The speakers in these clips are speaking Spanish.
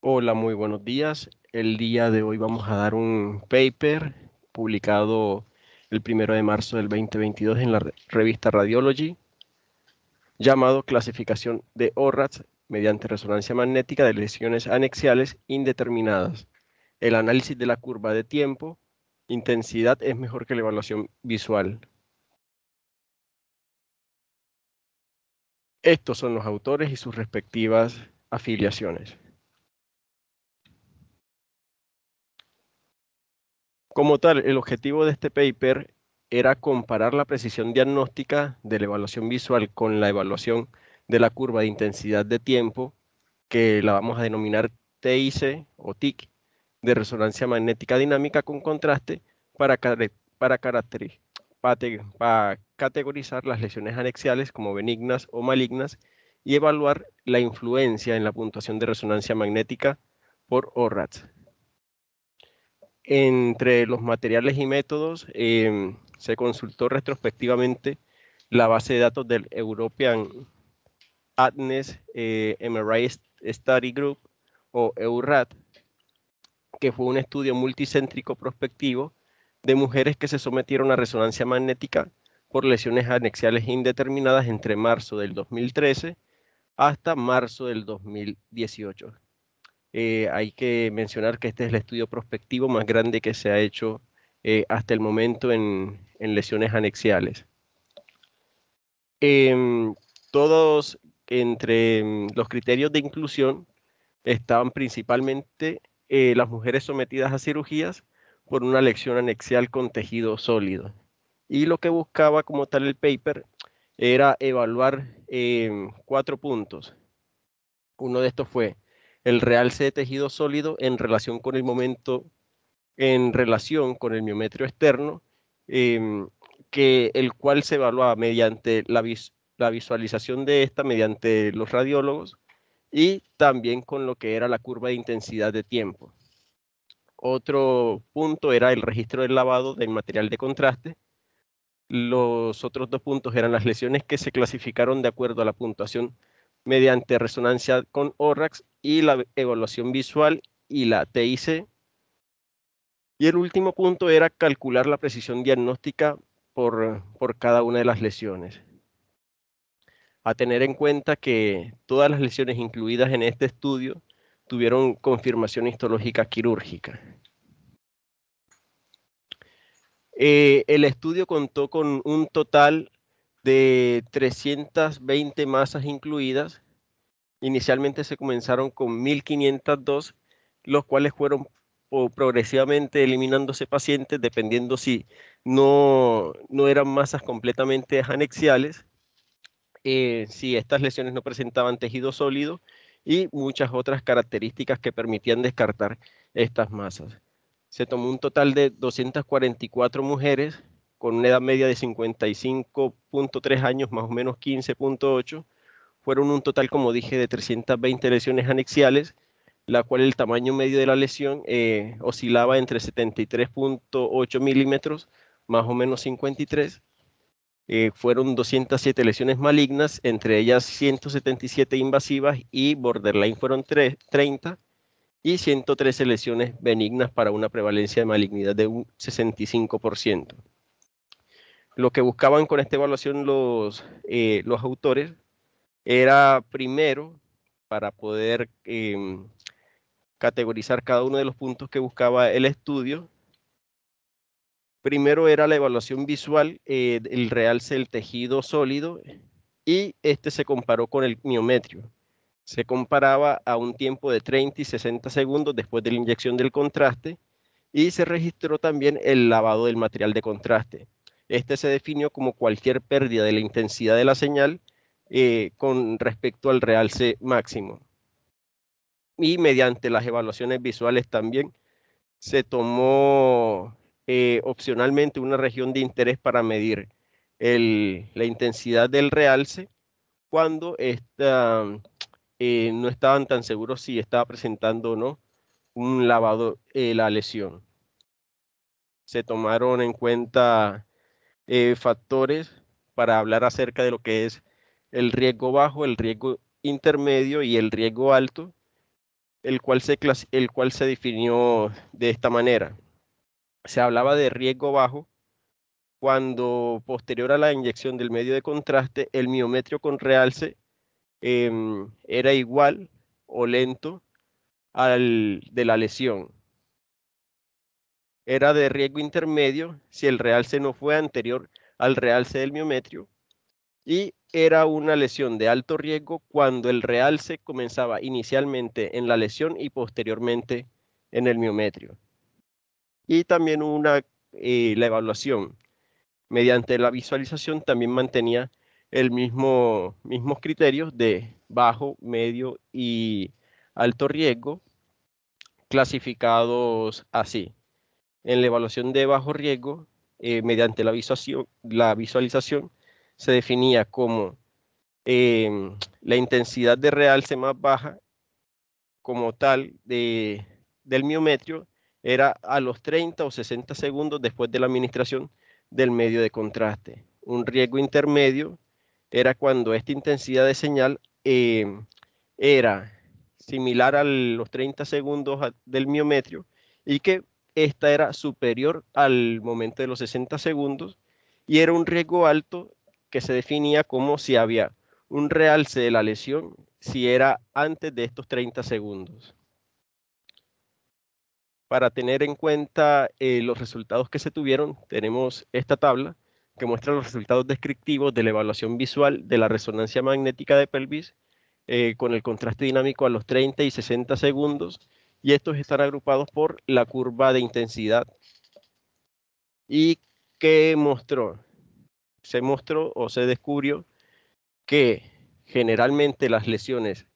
Hola, muy buenos días. El día de hoy vamos a dar un paper publicado el primero de marzo del 2022 en la revista Radiology, llamado Clasificación de ORATS mediante resonancia magnética de lesiones anexiales indeterminadas. El análisis de la curva de tiempo, intensidad es mejor que la evaluación visual. Estos son los autores y sus respectivas afiliaciones. Como tal, el objetivo de este paper era comparar la precisión diagnóstica de la evaluación visual con la evaluación de la curva de intensidad de tiempo, que la vamos a denominar TIC o TIC, de resonancia magnética dinámica con contraste para, para, caracterizar, categorizar las lesiones anexiales como benignas o malignas y evaluar la influencia en la puntuación de resonancia magnética por ORATS, entre los materiales y métodos em, se consultó retrospectivamente la base de datos del European Adnes eh, MRI Study Group o EURAT, que fue un estudio multicéntrico prospectivo de mujeres que se sometieron a resonancia magnética por lesiones anexiales indeterminadas entre marzo del 2013 hasta marzo del 2018. Eh, hay que mencionar que este es el estudio prospectivo más grande que se ha hecho eh, hasta el momento en, lesiones anexiales. Em, todos entre mm, los criterios de inclusión estaban principalmente eh, las mujeres sometidas a cirugías por una lesión anexial con tejido sólido. Y lo que buscaba como tal el paper era evaluar em, cuatro puntos. Uno de estos fue el realce de tejido sólido en relación con el momento, en relación con el miometrio externo, em, que, el cual se evaluaba mediante la, la visualización de esta, mediante los radiólogos, y también con lo que era la curva de intensidad de tiempo. Otro punto era el registro del lavado del material de contraste. Los otros dos puntos eran las lesiones que se clasificaron de acuerdo a la puntuación mediante resonancia con ORAX y la evaluación visual y la TIC. Y el último punto era calcular la precisión diagnóstica por, cada una de las lesiones. A tener en cuenta que todas las lesiones incluidas en este estudio tuvieron confirmación histológica quirúrgica. Eh, el estudio contó con un total de 320 masas incluidas. Inicialmente se comenzaron con 1502, los cuales fueron progresivamente eliminándose pacientes dependiendo si no, eran masas completamente anexiales, eh, si estas lesiones no presentaban tejido sólido y muchas otras características que permitían descartar estas masas. Se tomó un total de 244 mujeres con una edad media de 55.3 años, más o menos 15.8, fueron un total, como dije, de 320 lesiones anexiales, la cual el tamaño medio de la lesión eh, oscilaba entre 73.8 milímetros, más o menos 53. Eh, fueron 207 lesiones malignas, entre ellas 177 invasivas y borderline fueron 30 y 113 lesiones benignas para una prevalencia de malignidad de un 65% lo que buscaban con esta evaluación los, eh, los autores era primero para poder em, categorizar cada uno de los puntos que buscaba el estudio. Primero era la evaluación visual, eh, el realce del tejido sólido y este se comparó con el miometrio. Se comparaba a un tiempo de 30 y 60 segundos después de la inyección del contraste y se registró también el lavado del material de contraste. Este se definió como cualquier pérdida de la intensidad de la señal eh, con respecto al realce máximo. Y mediante las evaluaciones visuales también se tomó eh, opcionalmente una región de interés para medir la intensidad del realce cuando eh, no estaban tan seguros si estaba presentando o no un lavado la lesión. Se tomaron en cuenta eh, factores para hablar acerca de lo que es el riesgo bajo, el riesgo intermedio y el riesgo alto, el cual se, el cual se definió de esta manera. Se hablaba de riesgo bajo cuando posterior a la inyección del medio de contraste, el miometrio con realce em, era igual o lento al de la lesión era de riesgo intermedio si el realce no fue anterior al realce del miometrio y era una lesión de alto riesgo cuando el realce comenzaba inicialmente en la lesión y posteriormente en el miometrio. Y también una, eh, la evaluación mediante la visualización también mantenía el mismo mismos criterios de bajo, medio y alto riesgo clasificados así. En la evaluación de bajo riesgo, eh, mediante la visualización, la visualización, se definía como em, la intensidad de realce más baja como tal de, del miometrio era a los 30 o 60 segundos después de la administración del medio de contraste. Un riesgo intermedio era cuando esta intensidad de señal em, era similar a los 30 segundos del miometrio y que esta era superior al momento de los 60 segundos y era un riesgo alto que se definía como si había un realce de la lesión si era antes de estos 30 segundos. Para tener en cuenta eh, los resultados que se tuvieron, tenemos esta tabla que muestra los resultados descriptivos de la evaluación visual de la resonancia magnética de pelvis eh, con el contraste dinámico a los 30 y 60 segundos y estos están agrupados por la curva de intensidad. ¿Y qué mostró? Se mostró o se descubrió que generalmente las lesiones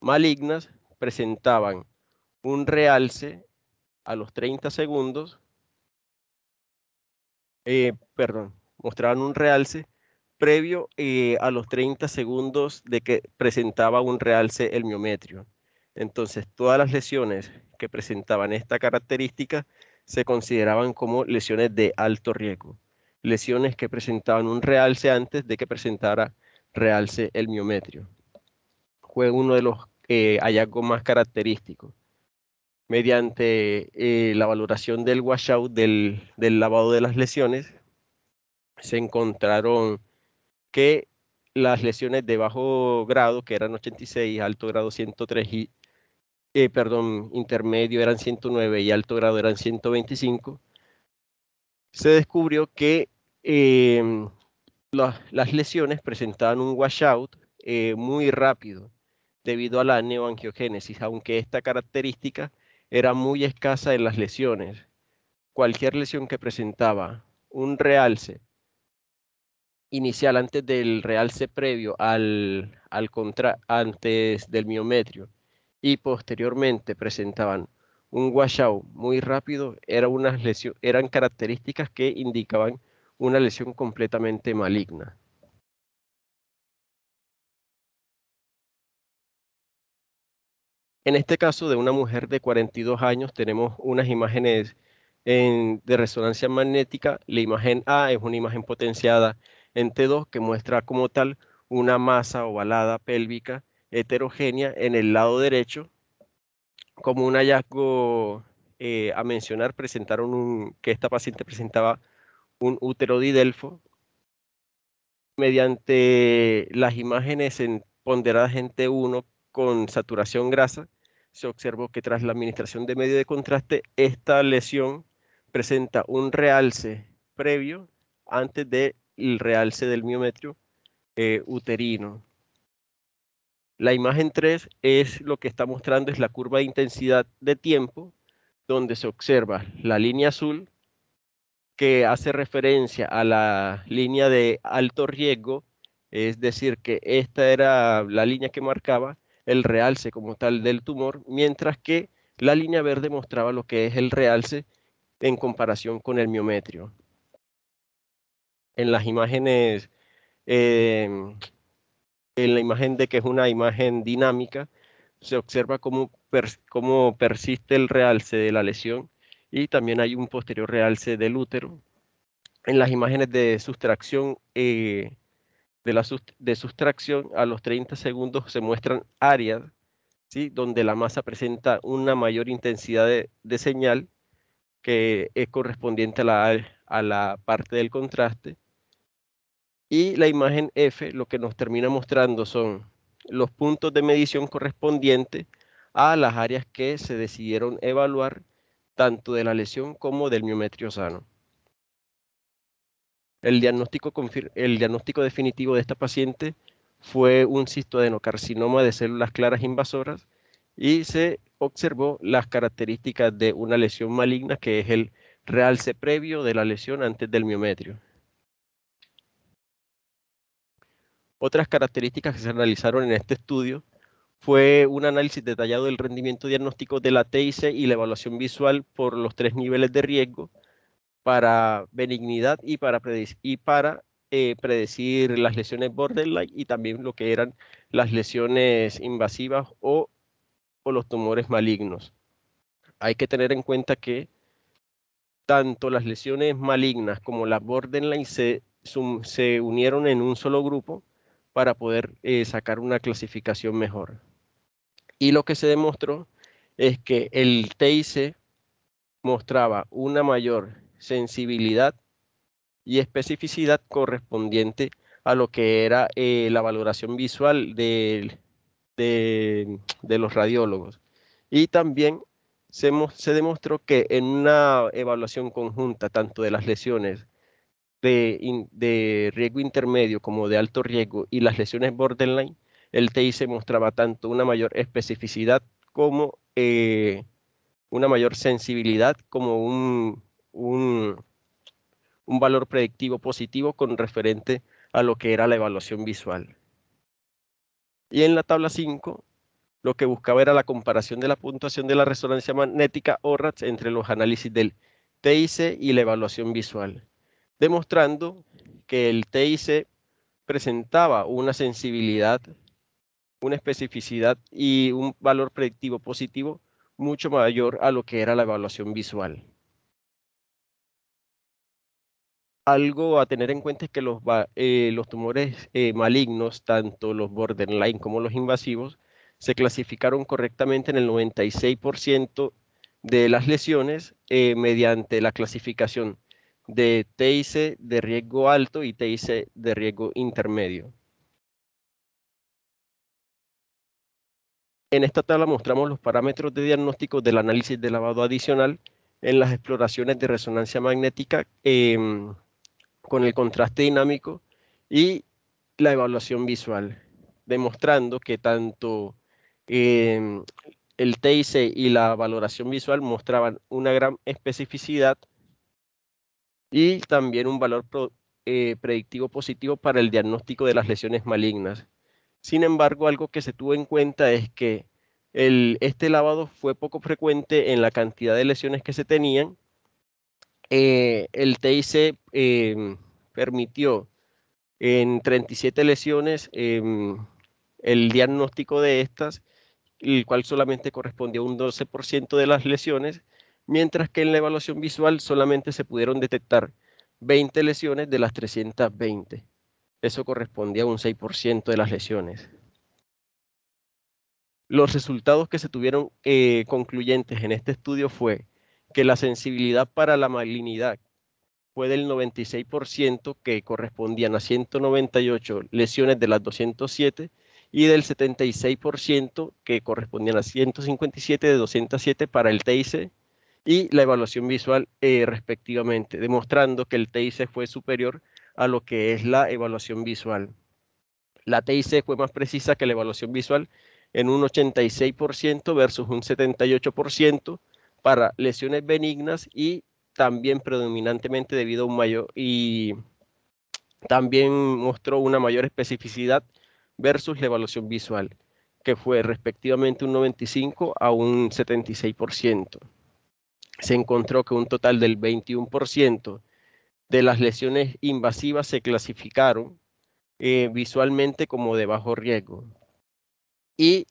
malignas presentaban un realce a los 30 segundos, eh, perdón, mostraban un realce previo eh, a los 30 segundos de que presentaba un realce el miometrio. Entonces, todas las lesiones que presentaban esta característica se consideraban como lesiones de alto riesgo, lesiones que presentaban un realce antes de que presentara realce el miometrio. Fue uno de los eh, hallazgos más característicos. Mediante eh, la valoración del washout, del lavado de las lesiones, se encontraron que las lesiones de bajo grado, que eran 86, alto grado 103 y eh, perdón, intermedio eran 109 y alto grado eran 125, se descubrió que em, las lesiones presentaban un washout eh, muy rápido debido a la neoangiogénesis, aunque esta característica era muy escasa en las lesiones. Cualquier lesión que presentaba un realce inicial antes del realce previo al, al contra, antes del miometrio y posteriormente presentaban un washout muy rápido, eran características que indicaban una lesión completamente maligna. En este caso de una mujer de 42 años tenemos unas imágenes de resonancia magnética. La imagen A es una imagen potenciada en T2 que muestra como tal una masa ovalada pélvica heterogénea en el lado derecho. Como un hallazgo eh, a mencionar, presentaron que esta paciente presentaba un útero didelfo. Mediante las imágenes en ponderadas en T1 con saturación grasa, se observó que tras la administración de medio de contraste, esta lesión presenta un realce previo antes del realce del miometrio eh, uterino. La imagen 3 es lo que está mostrando es la curva de intensidad de tiempo, donde se observa la línea azul que hace referencia a la línea de alto riesgo, es decir, que esta era la línea que marcaba el realce como tal del tumor, mientras que la línea verde mostraba lo que es el realce en comparación con el miometrio. En las imágenes eh, en la imagen de que es una imagen dinámica, se observa cómo, persiste el realce de la lesión y también hay un posterior realce del útero. En las imágenes de sustracción, eh, de, la de sustracción a los 30 segundos se muestran áreas donde la masa presenta una mayor intensidad de, señal que es correspondiente a a la parte del contraste y la imagen F lo que nos termina mostrando son los puntos de medición correspondientes a las áreas que se decidieron evaluar tanto de la lesión como del miometrio sano. El diagnóstico, el diagnóstico definitivo de esta paciente fue un cistoadenocarcinoma de células claras invasoras y se observó las características de una lesión maligna que es el realce previo de la lesión antes del miometrio. Otras características que se analizaron en este estudio fue un análisis detallado del rendimiento diagnóstico de la TIC y la evaluación visual por los tres niveles de riesgo para benignidad y para, eh, predecir, las lesiones borderline y también lo que eran las lesiones invasivas o, los tumores malignos. Hay que tener en cuenta que tanto las lesiones malignas como las borderline se unieron en un solo grupo para poder eh, sacar una clasificación mejor. Y lo que se demostró es que el TIC mostraba una mayor sensibilidad y especificidad correspondiente a lo que era eh, la valoración visual de, los radiólogos. Y también se demostró que en una evaluación conjunta, tanto de las lesiones de, riesgo intermedio como de alto riesgo y las lesiones borderline, el TIC mostraba tanto una mayor especificidad como eh, una mayor sensibilidad, como un, un, un, valor predictivo positivo con referente a lo que era la evaluación visual. Y en la tabla 5, lo que buscaba era la comparación de la puntuación de la resonancia magnética ORATS entre los análisis del TIC y la evaluación visual demostrando que el TIC presentaba una sensibilidad, una especificidad y un valor predictivo positivo mucho mayor a lo que era la evaluación visual. Algo a tener en cuenta es que los, eh, tumores eh, malignos, tanto los borderline como los invasivos, se clasificaron correctamente en el 96% de las lesiones eh, mediante la clasificación de TIC de riesgo alto y TIC de riesgo intermedio. En esta tabla mostramos los parámetros de diagnóstico del análisis de lavado adicional en las exploraciones de resonancia magnética em, con el contraste dinámico y la evaluación visual, demostrando que tanto em, el TIC y la valoración visual mostraban una gran especificidad y también un valor eh, predictivo positivo para el diagnóstico de las lesiones malignas. Sin embargo, algo que se tuvo en cuenta es que este lavado fue poco frecuente en la cantidad de lesiones que se tenían. Eh, el TIC em, permitió en 37 lesiones em, el diagnóstico de estas, el cual solamente correspondió a un 12% de las lesiones mientras que en la evaluación visual solamente se pudieron detectar 20 lesiones de las 320. Eso correspondía a un 6% de las lesiones. Los resultados que se tuvieron eh, concluyentes en este estudio fue que la sensibilidad para la malignidad fue del 96%, que correspondían a 198 lesiones de las 207, y del 76%, que correspondían a 157 de 207 para el TIC y la evaluación visual eh, respectivamente, demostrando que el TIC fue superior a lo que es la evaluación visual. La TIC fue más precisa que la evaluación visual en un 86% versus un 78% para lesiones benignas y también predominantemente debido a un mayor y también mostró una mayor especificidad versus la evaluación visual, que fue respectivamente un 95 a un 76% se encontró que un total del 21% de las lesiones invasivas se clasificaron eh, visualmente como de bajo riesgo. Y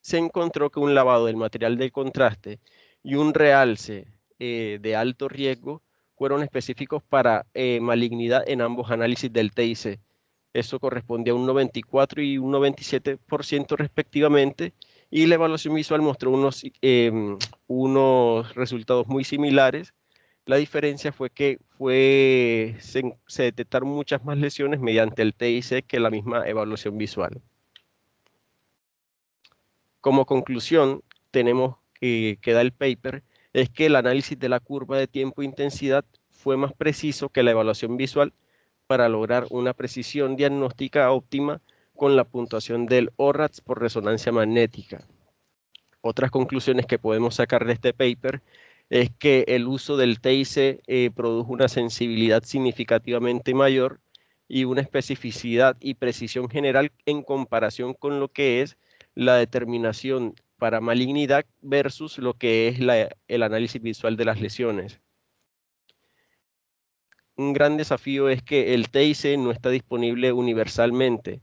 se encontró que un lavado del material de contraste y un realce eh, de alto riesgo fueron específicos para eh, malignidad en ambos análisis del TIC. Eso correspondía a un 94 y un 97% respectivamente, y la evaluación visual mostró unos, em, unos resultados muy similares. La diferencia fue que fue, se, detectaron muchas más lesiones mediante el TIC que la misma evaluación visual. Como conclusión, tenemos que da el paper, es que el análisis de la curva de tiempo e intensidad fue más preciso que la evaluación visual para lograr una precisión diagnóstica óptima con la puntuación del ORATS por resonancia magnética. Otras conclusiones que podemos sacar de este paper es que el uso del TIC eh, produjo una sensibilidad significativamente mayor y una especificidad y precisión general en comparación con lo que es la determinación para malignidad versus lo que es el análisis visual de las lesiones. Un gran desafío es que el TIC no está disponible universalmente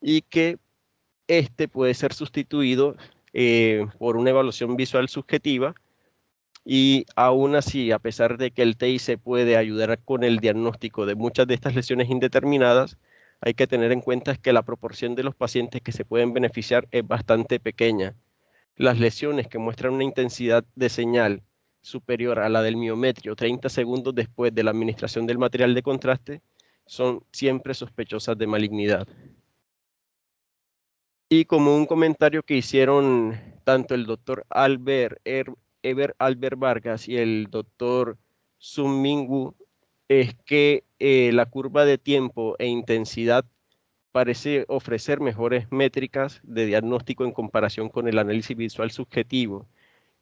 y que este puede ser sustituido eh, por una evaluación visual subjetiva y aún así, a pesar de que el TIC puede ayudar con el diagnóstico de muchas de estas lesiones indeterminadas, hay que tener en cuenta que la proporción de los pacientes que se pueden beneficiar es bastante pequeña. Las lesiones que muestran una intensidad de señal superior a la del miometrio 30 segundos después de la administración del material de contraste son siempre sospechosas de malignidad y como un comentario que hicieron tanto el doctor Albert Ever Albert Vargas y el doctor Sun es que eh, la curva de tiempo e intensidad parece ofrecer mejores métricas de diagnóstico en comparación con el análisis visual subjetivo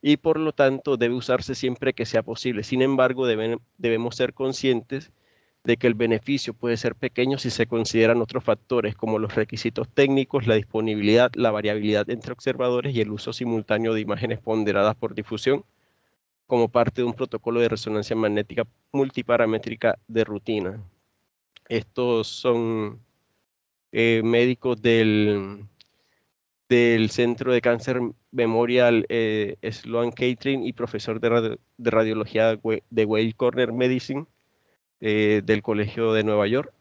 y por lo tanto debe usarse siempre que sea posible. Sin embargo, debemos ser conscientes de que el beneficio puede ser pequeño si se consideran otros factores como los requisitos técnicos, la disponibilidad, la variabilidad entre observadores y el uso simultáneo de imágenes ponderadas por difusión como parte de un protocolo de resonancia magnética multiparamétrica de rutina. Estos son eh, médicos del, del Centro de Cáncer Memorial eh, Sloan Kettering y profesor de, radiología de Weill Corner Medicine eh, del Colegio de Nueva York,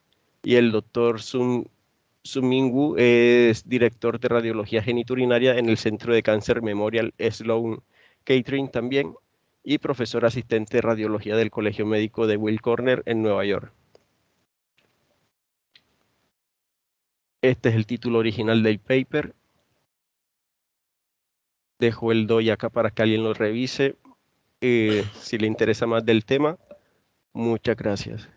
y el doctor Sun, es director de radiología geniturinaria en el Centro de Cáncer Memorial Sloan Catering también, y profesor asistente de radiología del Colegio Médico de Will Corner en Nueva York. Este es el título original del paper. Dejo el doy acá para que alguien lo revise eh, si le interesa más del tema muchas gracias